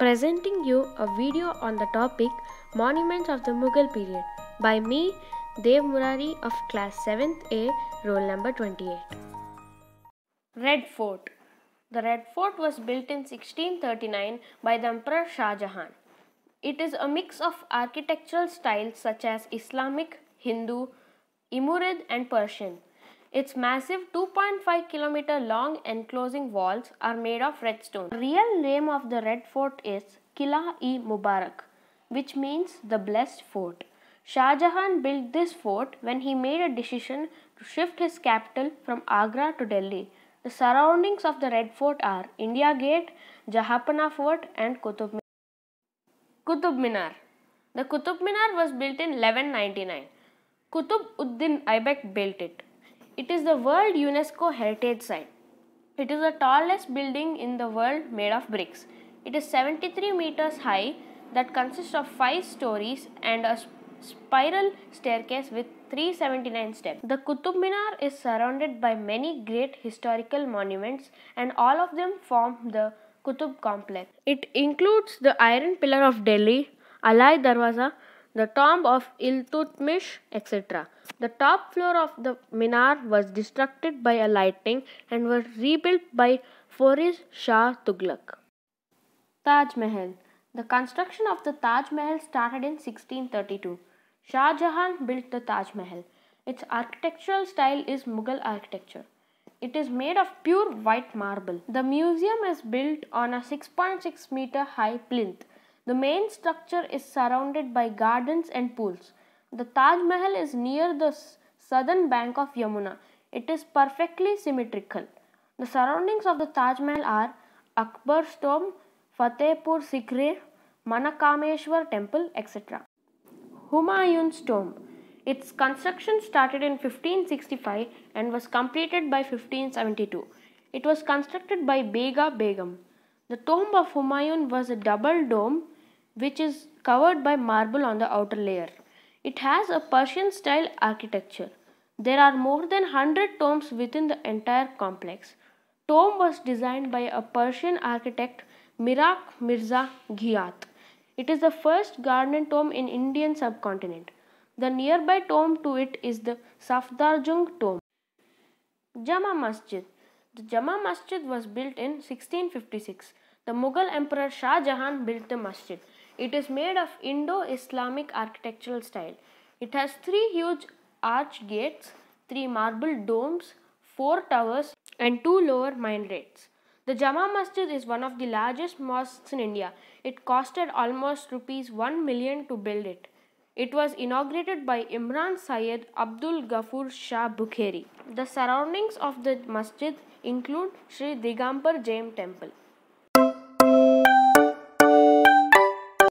presenting you a video on the topic Monuments of the Mughal Period by me, Dev Murari of class 7th A, roll number 28. Red Fort The Red Fort was built in 1639 by the Emperor Shah Jahan. It is a mix of architectural styles such as Islamic, Hindu, Imurid and Persian. Its massive 2.5 kilometer long enclosing walls are made of redstone. The real name of the Red Fort is Kila-e-Mubarak, which means the blessed fort. Shah Jahan built this fort when he made a decision to shift his capital from Agra to Delhi. The surroundings of the Red Fort are India Gate, Jahapana Fort and Qutub Minar. Qutub Minar The Qutub Minar was built in 1199. Qutub Uddin Aibek built it. It is the World UNESCO Heritage Site. It is the tallest building in the world made of bricks. It is 73 meters high that consists of 5 stories and a spiral staircase with 379 steps. The Qutub Minar is surrounded by many great historical monuments and all of them form the Qutub complex. It includes the Iron Pillar of Delhi, Alai Darwaza, the tomb of Iltutmish, etc. The top floor of the minar was destructed by a lightning and was rebuilt by Foriz Shah Tughlaq. Taj Mahal The construction of the Taj Mahal started in 1632. Shah Jahan built the Taj Mahal. Its architectural style is Mughal architecture. It is made of pure white marble. The museum is built on a 6.6 meter high plinth the main structure is surrounded by gardens and pools. The Taj Mahal is near the southern bank of Yamuna. It is perfectly symmetrical. The surroundings of the Taj Mahal are Akbar's tomb, Fatehpur Sikri, Manakameshwar temple, etc. Humayun's tomb. Its construction started in 1565 and was completed by 1572. It was constructed by Bega Begum. The tomb of Humayun was a double dome which is covered by marble on the outer layer. It has a Persian style architecture. There are more than 100 tombs within the entire complex. Tomb was designed by a Persian architect Mirak Mirza Ghiath. It is the first garden tomb in Indian subcontinent. The nearby tomb to it is the Safdarjung tomb. Jama Masjid The Jama Masjid was built in 1656. The Mughal Emperor Shah Jahan built the masjid. It is made of Indo-Islamic architectural style. It has three huge arch gates, three marble domes, four towers and two lower minarets. The Jama Masjid is one of the largest mosques in India. It costed almost rupees 1 million to build it. It was inaugurated by Imran Syed Abdul Ghafur Shah Bukhari. The surroundings of the masjid include Sri Digambar Jain Temple.